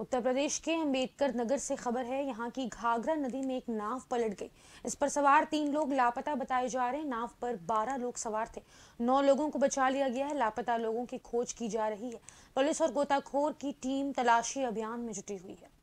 उत्तर प्रदेश के अम्बेडकर नगर से खबर है यहाँ की घाघरा नदी में एक नाव पलट गई इस पर सवार तीन लोग लापता बताए जा रहे हैं नाव पर बारह लोग सवार थे नौ लोगों को बचा लिया गया है लापता लोगों की खोज की जा रही है पुलिस और गोताखोर की टीम तलाशी अभियान में जुटी हुई है